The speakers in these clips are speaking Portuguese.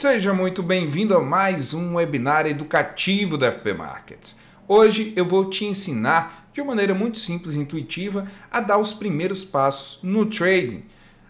Seja muito bem-vindo a mais um webinar educativo da FP Markets. Hoje eu vou te ensinar de maneira muito simples e intuitiva a dar os primeiros passos no trading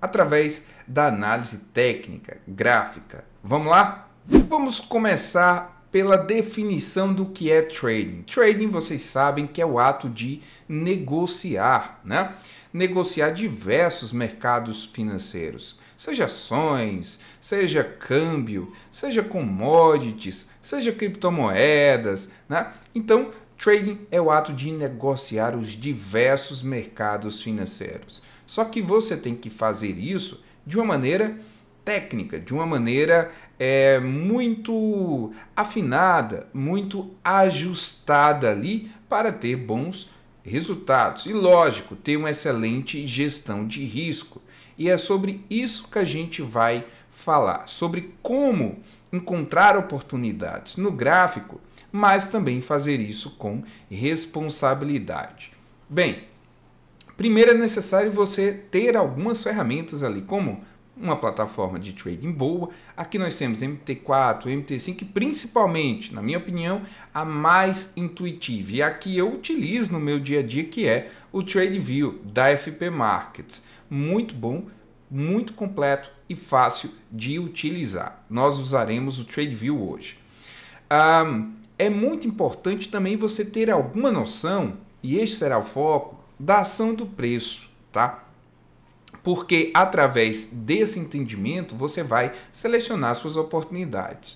através da análise técnica, gráfica. Vamos lá? Vamos começar pela definição do que é trading. Trading, vocês sabem que é o ato de negociar, né? Negociar diversos mercados financeiros, seja ações, seja câmbio, seja commodities, seja criptomoedas. Né? Então, trading é o ato de negociar os diversos mercados financeiros. Só que você tem que fazer isso de uma maneira técnica, de uma maneira é, muito afinada, muito ajustada ali para ter bons resultados. E lógico, ter uma excelente gestão de risco. E é sobre isso que a gente vai falar sobre como encontrar oportunidades no gráfico, mas também fazer isso com responsabilidade. Bem, primeiro é necessário você ter algumas ferramentas ali, como uma plataforma de trading boa. Aqui nós temos MT4, MT5 principalmente, na minha opinião, a mais intuitiva e a que eu utilizo no meu dia a dia, que é o TradeView da FP Markets. Muito bom muito completo e fácil de utilizar. Nós usaremos o TradeView hoje. Um, é muito importante também você ter alguma noção, e este será o foco, da ação do preço, tá? Porque através desse entendimento você vai selecionar suas oportunidades.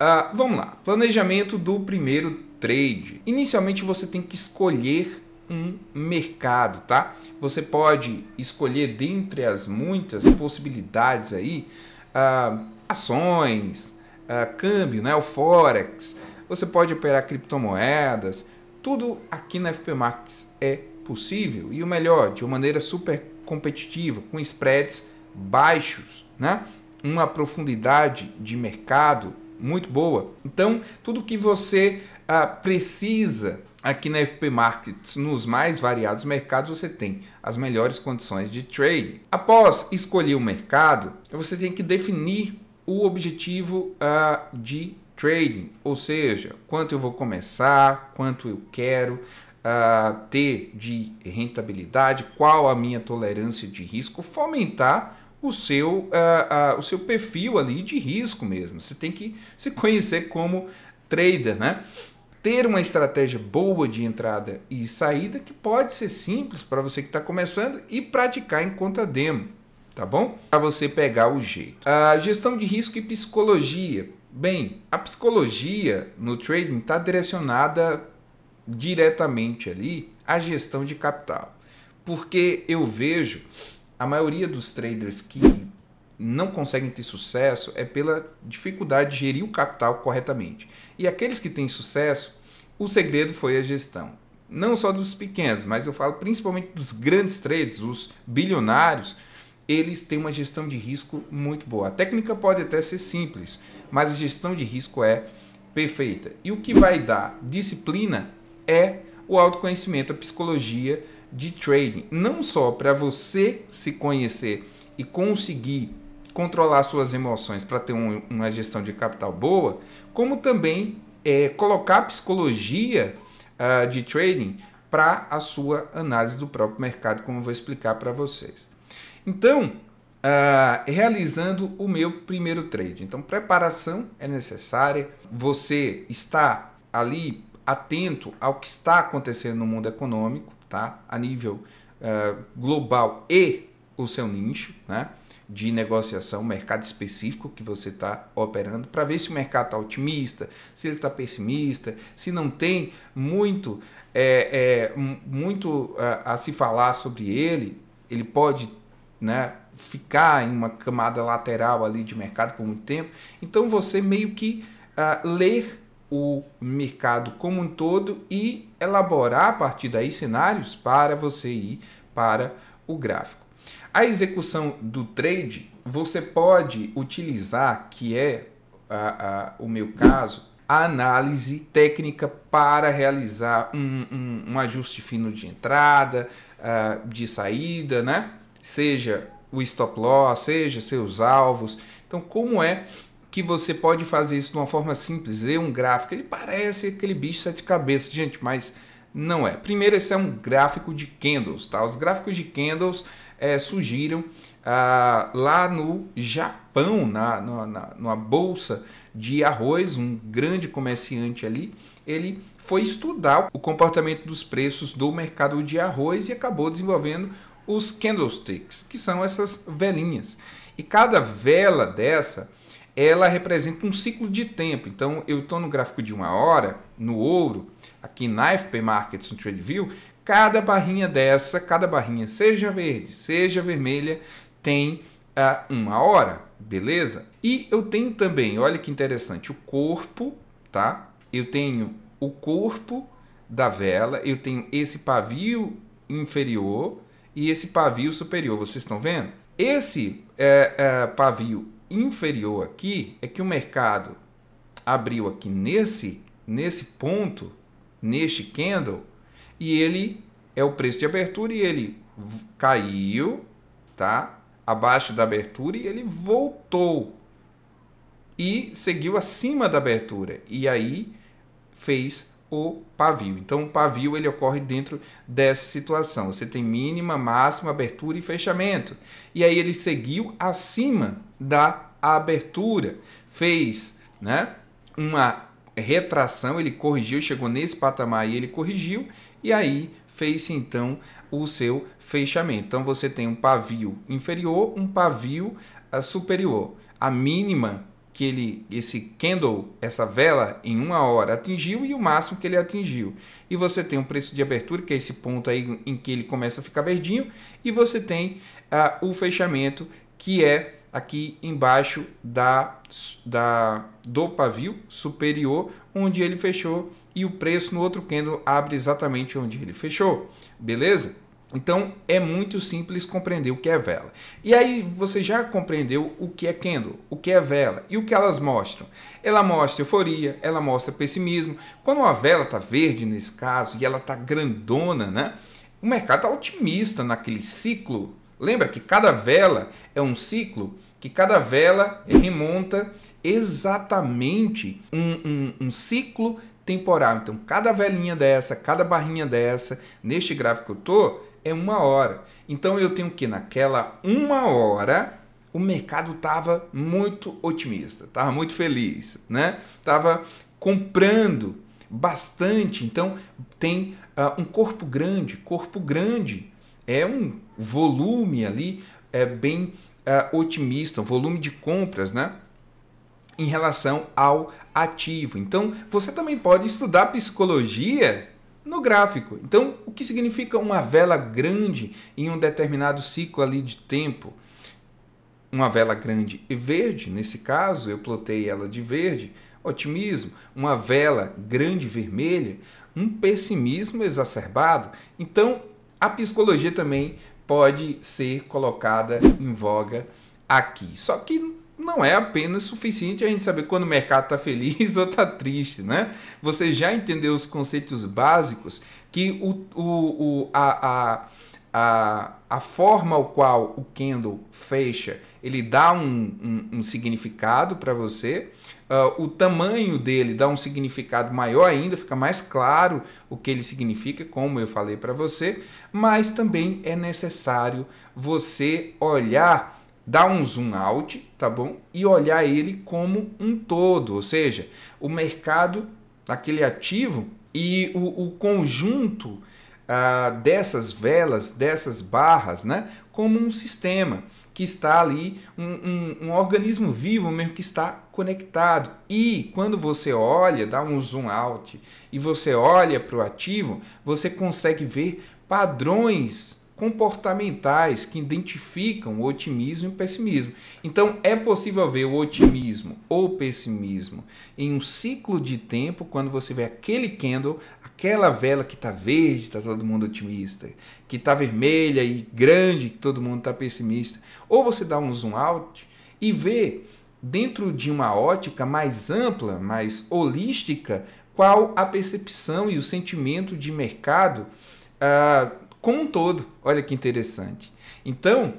Uh, vamos lá, planejamento do primeiro trade. Inicialmente você tem que escolher um mercado, tá? Você pode escolher dentre as muitas possibilidades aí, ah, ações, ah, câmbio, né? O Forex, você pode operar criptomoedas, tudo aqui na FP Max é possível e o melhor, de uma maneira super competitiva, com spreads baixos, né? Uma profundidade de mercado muito boa. Então, tudo que você ah, precisa Aqui na FP Markets, nos mais variados mercados, você tem as melhores condições de trade. Após escolher o mercado, você tem que definir o objetivo uh, de trading, ou seja, quanto eu vou começar, quanto eu quero uh, ter de rentabilidade, qual a minha tolerância de risco, fomentar o seu, uh, uh, o seu perfil ali de risco mesmo. Você tem que se conhecer como trader, né? ter uma estratégia boa de entrada e saída que pode ser simples para você que está começando e praticar em conta demo, tá bom? Para você pegar o jeito. A gestão de risco e psicologia. Bem, a psicologia no trading está direcionada diretamente ali à gestão de capital, porque eu vejo a maioria dos traders que não conseguem ter sucesso é pela dificuldade de gerir o capital corretamente. E aqueles que têm sucesso o segredo foi a gestão. Não só dos pequenos, mas eu falo principalmente dos grandes trades, os bilionários, eles têm uma gestão de risco muito boa. A técnica pode até ser simples, mas a gestão de risco é perfeita. E o que vai dar disciplina é o autoconhecimento, a psicologia de trading. Não só para você se conhecer e conseguir controlar suas emoções para ter um, uma gestão de capital boa, como também é, colocar a psicologia uh, de trading para a sua análise do próprio mercado, como eu vou explicar para vocês. Então, Uh, realizando o meu primeiro trade. Então, preparação é necessária, você está ali atento ao que está acontecendo no mundo econômico, tá? a nível uh, global e o seu nicho. Né? de negociação, mercado específico que você está operando, para ver se o mercado está otimista, se ele está pessimista, se não tem muito, é, é, muito a, a se falar sobre ele, ele pode né, ficar em uma camada lateral ali de mercado por muito tempo. Então você meio que uh, ler o mercado como um todo e elaborar a partir daí cenários para você ir para o gráfico. A execução do trade, você pode utilizar, que é a, a, o meu caso, a análise técnica para realizar um, um, um ajuste fino de entrada, uh, de saída, né? Seja o stop loss, seja seus alvos. Então, como é que você pode fazer isso de uma forma simples? Ler um gráfico, ele parece aquele bicho sete cabeças, gente, mas não é. Primeiro, esse é um gráfico de candles, tá? Os gráficos de candles é, surgiram ah, lá no Japão, na, na, na, numa bolsa de arroz, um grande comerciante ali, ele foi estudar o comportamento dos preços do mercado de arroz e acabou desenvolvendo os candlesticks, que são essas velinhas. E cada vela dessa, ela representa um ciclo de tempo. Então, eu estou no gráfico de uma hora, no ouro, aqui na FP Markets, no TradeView, Cada barrinha dessa, cada barrinha, seja verde, seja vermelha, tem uh, uma hora, beleza? E eu tenho também, olha que interessante, o corpo, tá? Eu tenho o corpo da vela, eu tenho esse pavio inferior e esse pavio superior, vocês estão vendo? Esse é, pavio inferior aqui é que o mercado abriu aqui nesse, nesse ponto, neste candle, e ele é o preço de abertura e ele caiu, tá? Abaixo da abertura e ele voltou e seguiu acima da abertura e aí fez o pavio. Então o pavio ele ocorre dentro dessa situação. Você tem mínima, máxima, abertura e fechamento. E aí ele seguiu acima da abertura, fez, né, uma retração, ele corrigiu, chegou nesse patamar e ele corrigiu e aí fez-se então o seu fechamento. Então você tem um pavio inferior, um pavio ah, superior. A mínima que ele, esse candle, essa vela, em uma hora atingiu e o máximo que ele atingiu. E você tem um preço de abertura, que é esse ponto aí em que ele começa a ficar verdinho, e você tem ah, o fechamento, que é aqui embaixo da, da do pavio superior, onde ele fechou, e o preço no outro candle abre exatamente onde ele fechou, beleza? Então é muito simples compreender o que é vela. E aí você já compreendeu o que é candle, o que é vela e o que elas mostram. Ela mostra euforia, ela mostra pessimismo. Quando a vela está verde nesse caso e ela está grandona, né? O mercado está otimista naquele ciclo Lembra que cada vela é um ciclo, que cada vela remonta exatamente um, um, um ciclo temporal. Então, cada velinha dessa, cada barrinha dessa, neste gráfico que eu estou, é uma hora. Então, eu tenho que naquela uma hora o mercado estava muito otimista, estava muito feliz, né? Estava comprando bastante. Então, tem uh, um corpo grande, corpo grande é um volume ali é, bem é, otimista, um volume de compras, né? Em relação ao ativo. Então, você também pode estudar psicologia no gráfico. Então, o que significa uma vela grande em um determinado ciclo ali de tempo? Uma vela grande e verde, nesse caso, eu plotei ela de verde, otimismo, uma vela grande vermelha, um pessimismo exacerbado. Então, a psicologia também pode ser colocada em voga aqui. Só que não é apenas suficiente a gente saber quando o mercado está feliz ou está triste, né? Você já entendeu os conceitos básicos que o, o, o a, a, a, a, forma ao qual o candle fecha, ele dá um, um, um significado para você. Uh, o tamanho dele dá um significado maior ainda, fica mais claro o que ele significa, como eu falei para você, mas também é necessário você olhar, dar um zoom out, tá bom? E olhar ele como um todo, ou seja, o mercado, aquele ativo e o, o conjunto uh, dessas velas, dessas barras, né? Como um sistema que está ali, um, um, um, organismo vivo mesmo que está conectado. E quando você olha, dá um zoom out e você olha para o ativo, você consegue ver padrões comportamentais que identificam o otimismo e o pessimismo. Então é possível ver o otimismo ou o pessimismo em um ciclo de tempo quando você vê aquele candle aquela vela que está verde, está todo mundo otimista, que está vermelha e grande, que todo mundo está pessimista. Ou você dá um zoom out e vê dentro de uma ótica mais ampla, mais holística, qual a percepção e o sentimento de mercado ah, como um todo. Olha que interessante. Então,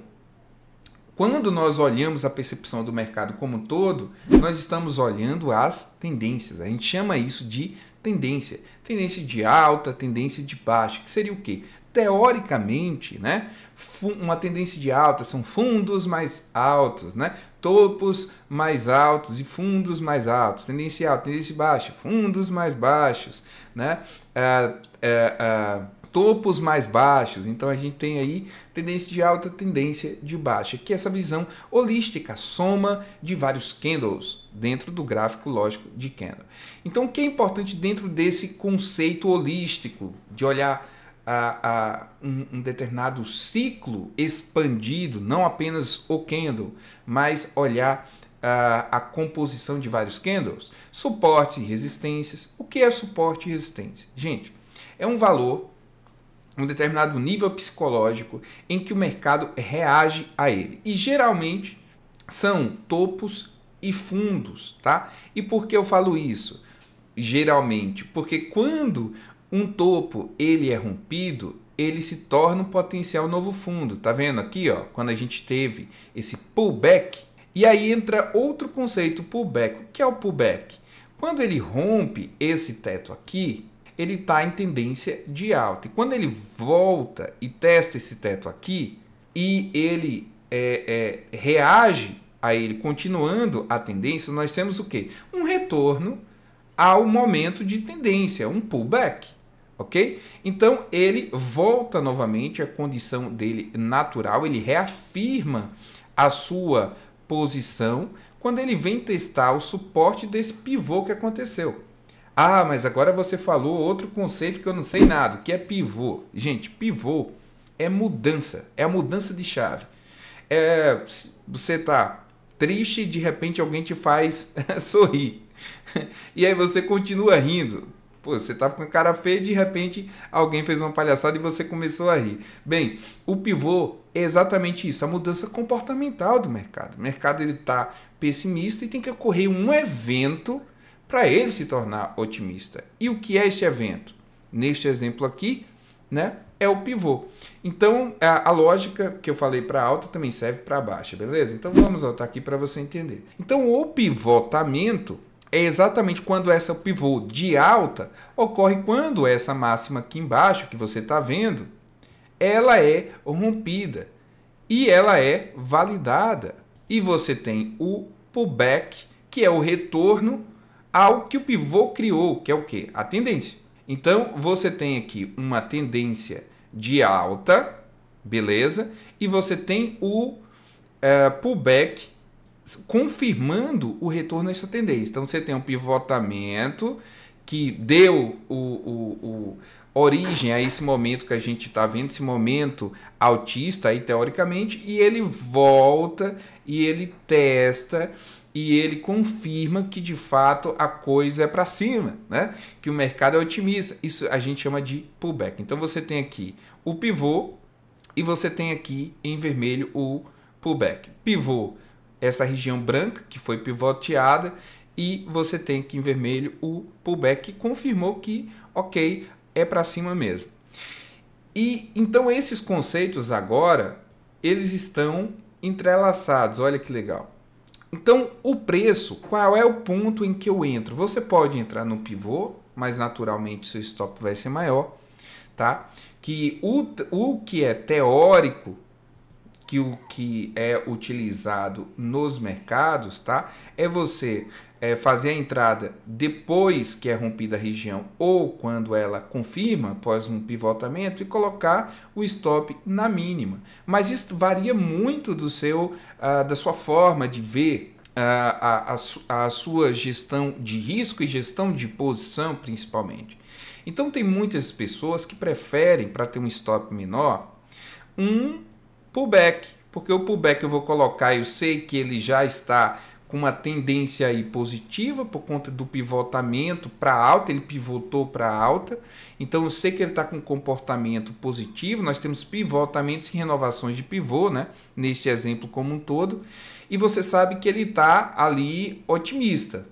quando nós olhamos a percepção do mercado como um todo, nós estamos olhando as tendências. A gente chama isso de tendência, tendência de alta, tendência de baixa, que seria o quê? Teoricamente, né? Uma tendência de alta são fundos mais altos, né? Topos mais altos e fundos mais altos. Tendência alta, tendência baixa, fundos mais baixos, né? Uh, uh, uh topos mais baixos. Então a gente tem aí tendência de alta, tendência de baixa, que é essa visão holística, soma de vários candles dentro do gráfico lógico de candle. Então o que é importante dentro desse conceito holístico de olhar a, a um, um, determinado ciclo expandido, não apenas o candle, mas olhar a, a composição de vários candles, suportes e resistências. O que é suporte e resistência? Gente, é um valor um determinado nível psicológico em que o mercado reage a ele. E geralmente são topos e fundos, tá? E por que eu falo isso? Geralmente, porque quando um topo ele é rompido, ele se torna um potencial novo fundo, tá vendo aqui, ó? Quando a gente teve esse pullback, e aí entra outro conceito pullback. O que é o pullback? Quando ele rompe esse teto aqui, ele está em tendência de alta. E quando ele volta e testa esse teto aqui e ele é, é, reage a ele continuando a tendência, nós temos o que? Um retorno ao momento de tendência, um pullback. Ok? Então ele volta novamente à condição dele natural, ele reafirma a sua posição quando ele vem testar o suporte desse pivô que aconteceu. Ah, mas agora você falou outro conceito que eu não sei nada, que é pivô. Gente, pivô é mudança, é a mudança de chave. É, você tá triste e de repente alguém te faz sorrir. E aí você continua rindo. Pô, você tava tá com a cara feia e de repente alguém fez uma palhaçada e você começou a rir. Bem, o pivô é exatamente isso, a mudança comportamental do mercado. O mercado ele tá pessimista e tem que ocorrer um evento para ele se tornar otimista. E o que é esse evento? Neste exemplo aqui, né, é o pivô. Então, a, a lógica que eu falei para alta também serve para baixa, beleza? Então, vamos voltar aqui para você entender. Então, o pivotamento é exatamente quando essa pivô de alta ocorre quando essa máxima aqui embaixo que você está vendo, ela é rompida e ela é validada. E você tem o pullback, que é o retorno ao que o pivô criou, que é o que A tendência. Então, você tem aqui uma tendência de alta, beleza? E você tem o é, pullback confirmando o retorno essa tendência. Então, você tem um pivotamento que deu o, o, o origem a esse momento que a gente está vendo, esse momento autista aí, teoricamente, e ele volta e ele testa e ele confirma que de fato a coisa é para cima, né? Que o mercado é otimista. Isso a gente chama de pullback. Então você tem aqui o pivô e você tem aqui em vermelho o pullback. Pivô, essa região branca que foi pivoteada e você tem aqui em vermelho o pullback que confirmou que, OK, é para cima mesmo. E então esses conceitos agora eles estão entrelaçados. Olha que legal. Então, o preço, qual é o ponto em que eu entro? Você pode entrar no pivô, mas naturalmente seu stop vai ser maior, tá? Que o, o que é teórico que o que é utilizado nos mercados, tá? É você é, fazer a entrada depois que é rompida a região ou quando ela confirma após um pivotamento e colocar o stop na mínima. Mas isso varia muito do seu, ah, da sua forma de ver ah, a, a, a, sua gestão de risco e gestão de posição, principalmente. Então, tem muitas pessoas que preferem, para ter um stop menor, um pullback, porque o pullback eu vou colocar, eu sei que ele já está com uma tendência aí positiva por conta do pivotamento para alta, ele pivotou para alta, então eu sei que ele está com comportamento positivo, nós temos pivotamentos e renovações de pivô, né? Neste exemplo como um todo, e você sabe que ele está ali otimista,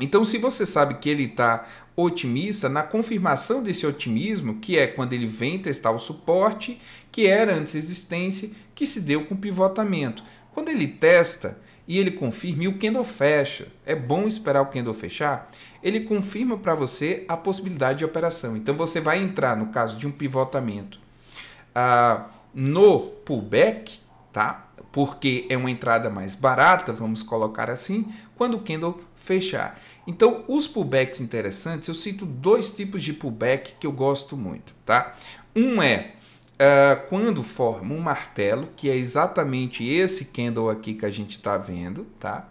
então, se você sabe que ele está otimista, na confirmação desse otimismo, que é quando ele vem testar o suporte, que era antes resistência, que se deu com pivotamento. Quando ele testa e ele confirma e o candle fecha, é bom esperar o candle fechar, ele confirma para você a possibilidade de operação. Então, você vai entrar, no caso de um pivotamento, ah, no pullback, tá? porque é uma entrada mais barata, vamos colocar assim, quando o candle fechar. Então, os pullbacks interessantes, eu cito dois tipos de pullback que eu gosto muito, tá? Um é uh, quando forma um martelo, que é exatamente esse candle aqui que a gente está vendo, tá?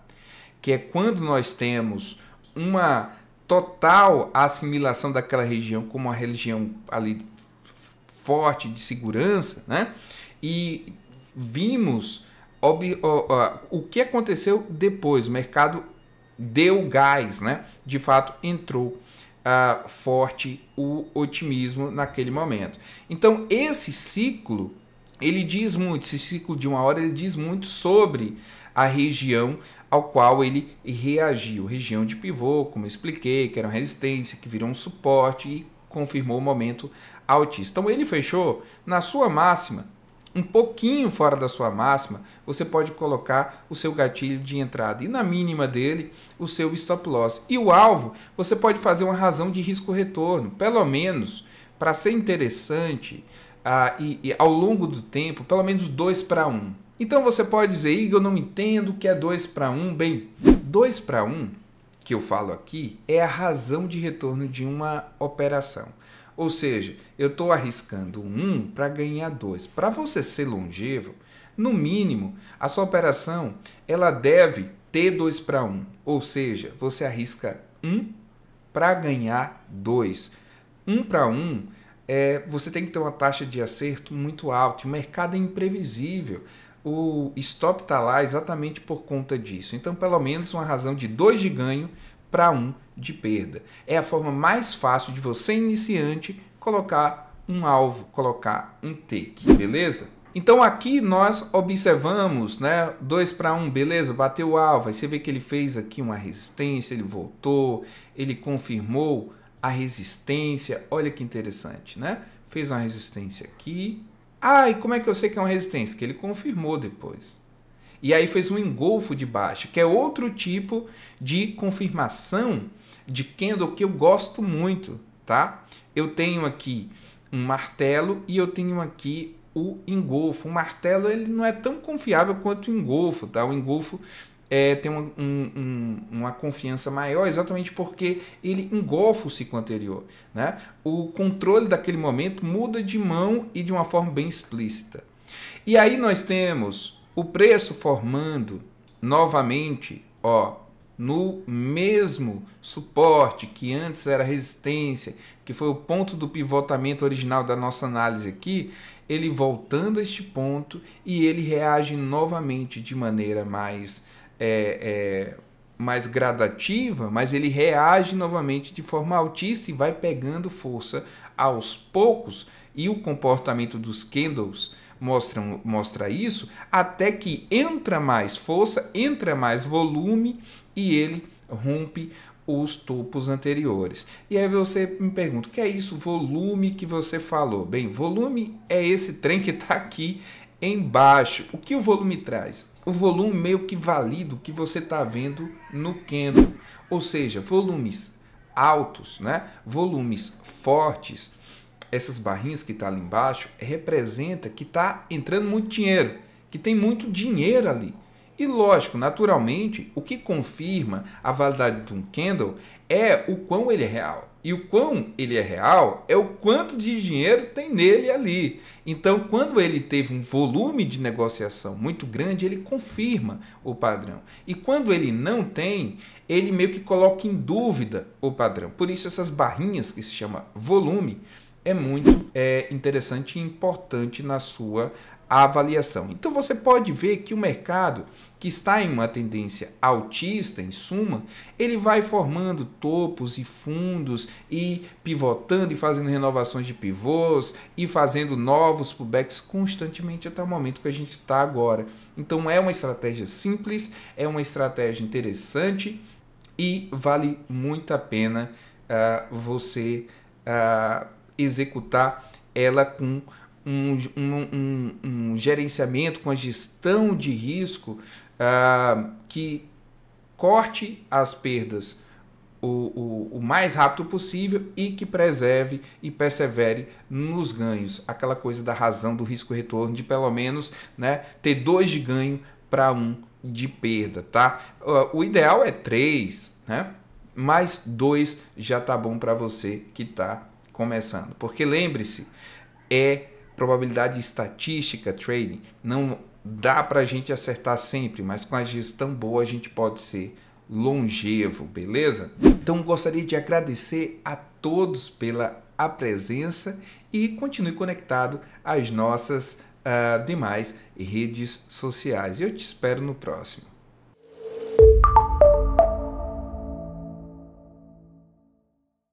Que é quando nós temos uma total assimilação daquela região como uma região ali forte de segurança, né? E vimos o que aconteceu depois. O mercado deu gás, né? De fato, entrou ah, forte o otimismo naquele momento. Então, esse ciclo, ele diz muito, esse ciclo de uma hora, ele diz muito sobre a região ao qual ele reagiu. Região de pivô, como expliquei, que era uma resistência, que virou um suporte e confirmou o momento altista. Então, ele fechou na sua máxima um pouquinho fora da sua máxima, você pode colocar o seu gatilho de entrada e na mínima dele o seu stop loss. E o alvo, você pode fazer uma razão de risco retorno, pelo menos para ser interessante ah, e, e, ao longo do tempo, pelo menos 2 para 1. Então você pode dizer, Igor, eu não entendo o que é 2 para 1. Bem, 2 para 1 que eu falo aqui é a razão de retorno de uma operação. Ou seja, eu estou arriscando um para ganhar dois. Para você ser longevo, no mínimo, a sua operação ela deve ter dois para um. Ou seja, você arrisca um para ganhar dois. Um para um, é, você tem que ter uma taxa de acerto muito alta. O mercado é imprevisível. O stop está lá exatamente por conta disso. Então, pelo menos uma razão de dois de ganho para 1 de perda. É a forma mais fácil de você, iniciante, colocar um alvo, colocar um take, beleza? Então aqui nós observamos, né, 2 para 1, beleza? Bateu o alvo, aí você vê que ele fez aqui uma resistência, ele voltou, ele confirmou a resistência. Olha que interessante, né? Fez uma resistência aqui. Ah, e como é que eu sei que é uma resistência? Que ele confirmou depois. E aí fez um engolfo de baixa, que é outro tipo de confirmação de candle que eu gosto muito, tá? Eu tenho aqui um martelo e eu tenho aqui o engolfo. O martelo ele não é tão confiável quanto o engolfo, tá? O engolfo é, tem um, um, uma confiança maior exatamente porque ele engolfa o ciclo anterior. Né? O controle daquele momento muda de mão e de uma forma bem explícita. E aí nós temos o preço formando novamente, ó, no mesmo suporte que antes era resistência, que foi o ponto do pivotamento original da nossa análise aqui, ele voltando a este ponto e ele reage novamente de maneira mais, é, é, mais gradativa, mas ele reage novamente de forma altista e vai pegando força aos poucos. E o comportamento dos candles mostram, mostra isso, até que entra mais força, entra mais volume e ele rompe os topos anteriores. E aí você me pergunta, o que é isso, volume que você falou? Bem, volume é esse trem que está aqui embaixo. O que o volume traz? O volume meio que válido que você está vendo no candle. Ou seja, volumes altos, né? volumes fortes, essas barrinhas que está ali embaixo representa que está entrando muito dinheiro, que tem muito dinheiro ali. E lógico, naturalmente, o que confirma a validade de um candle é o quão ele é real. E o quão ele é real é o quanto de dinheiro tem nele ali. Então, quando ele teve um volume de negociação muito grande, ele confirma o padrão. E quando ele não tem, ele meio que coloca em dúvida o padrão. Por isso essas barrinhas que se chama volume é muito é, interessante e importante na sua avaliação. Então você pode ver que o mercado que está em uma tendência altista, em suma, ele vai formando topos e fundos e pivotando e fazendo renovações de pivôs e fazendo novos pullbacks constantemente até o momento que a gente está agora. Então é uma estratégia simples, é uma estratégia interessante e vale muito a pena uh, você uh, executar ela com um, um, um, um gerenciamento, com a gestão de risco ah, que corte as perdas o, o, o, mais rápido possível e que preserve e persevere nos ganhos. Aquela coisa da razão do risco-retorno, de pelo menos né, ter dois de ganho para um de perda. tá? Ah, o ideal é três, né? mas dois já tá bom para você que está começando. Porque lembre-se, é probabilidade estatística trading, não dá para a gente acertar sempre, mas com a gestão boa a gente pode ser longevo, beleza? Então gostaria de agradecer a todos pela a presença e continue conectado às nossas uh, demais redes sociais. Eu te espero no próximo.